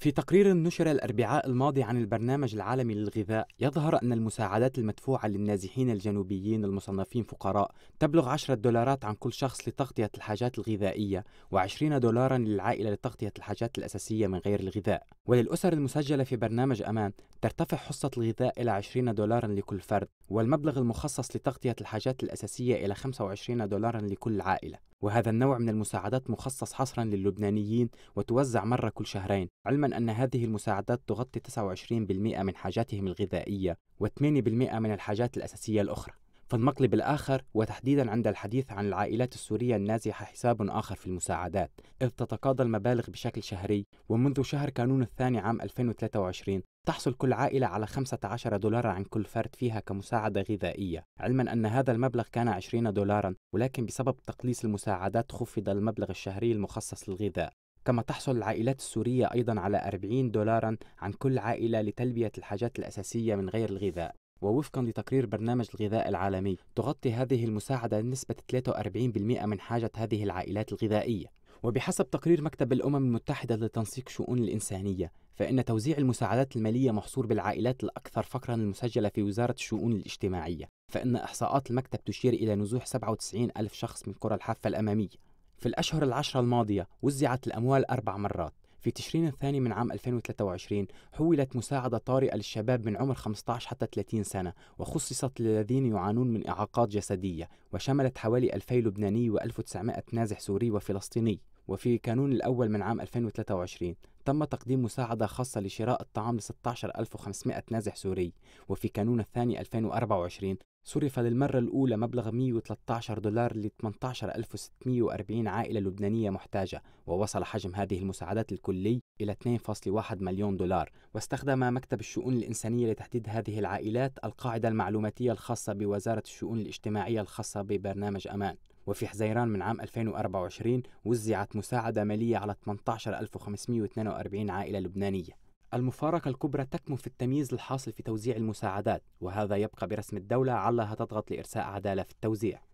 في تقرير نشر الأربعاء الماضي عن البرنامج العالمي للغذاء يظهر أن المساعدات المدفوعة للنازحين الجنوبيين المصنفين فقراء تبلغ 10 دولارات عن كل شخص لتغطية الحاجات الغذائية و20 دولارا للعائلة لتغطية الحاجات الأساسية من غير الغذاء وللأسر المسجلة في برنامج أمان ترتفع حصة الغذاء إلى 20 دولارا لكل فرد والمبلغ المخصص لتغطية الحاجات الأساسية إلى 25 دولارا لكل عائلة وهذا النوع من المساعدات مخصص حصرا للبنانيين وتوزع مرة كل شهرين علما أن هذه المساعدات تغطي 29% من حاجاتهم الغذائية و8% من الحاجات الأساسية الأخرى في المقلب الآخر وتحديدا عند الحديث عن العائلات السورية النازحة حساب آخر في المساعدات إذ تتقاضى المبالغ بشكل شهري ومنذ شهر كانون الثاني عام 2023 تحصل كل عائلة على 15 دولار عن كل فرد فيها كمساعدة غذائية علما أن هذا المبلغ كان 20 دولارا ولكن بسبب تقليص المساعدات خفض المبلغ الشهري المخصص للغذاء كما تحصل العائلات السورية أيضا على 40 دولارا عن كل عائلة لتلبية الحاجات الأساسية من غير الغذاء ووفقا لتقرير برنامج الغذاء العالمي تغطي هذه المساعدة نسبة 43% من حاجة هذه العائلات الغذائية وبحسب تقرير مكتب الأمم المتحدة لتنسيق شؤون الإنسانية فإن توزيع المساعدات المالية محصور بالعائلات الأكثر فقرا المسجلة في وزارة الشؤون الاجتماعية فإن إحصاءات المكتب تشير إلى نزوح 97 ألف شخص من قرى الحافة الأمامية في الأشهر العشرة الماضية وزعت الأموال أربع مرات في تشرين الثاني من عام 2023 حولت مساعدة طارئة للشباب من عمر 15 حتى 30 سنة وخصصت للذين يعانون من إعاقات جسدية وشملت حوالي 2000 لبناني و1900 نازح سوري وفلسطيني وفي كانون الأول من عام 2023 تم تقديم مساعدة خاصة لشراء الطعام ل 16500 نازح سوري وفي كانون الثاني 2024 صرف للمرة الأولى مبلغ 113 دولار ل 18640 عائلة لبنانية محتاجة ووصل حجم هذه المساعدات الكلي إلى 2.1 مليون دولار واستخدم مكتب الشؤون الإنسانية لتحديد هذه العائلات القاعدة المعلوماتية الخاصة بوزارة الشؤون الاجتماعية الخاصة ببرنامج أمان وفي حزيران من عام 2024 وزعت مساعدة مالية على 18542 عائلة لبنانية المفارقة الكبرى تكمن في التمييز الحاصل في توزيع المساعدات وهذا يبقى برسم الدولة علها تضغط لإرساء عدالة في التوزيع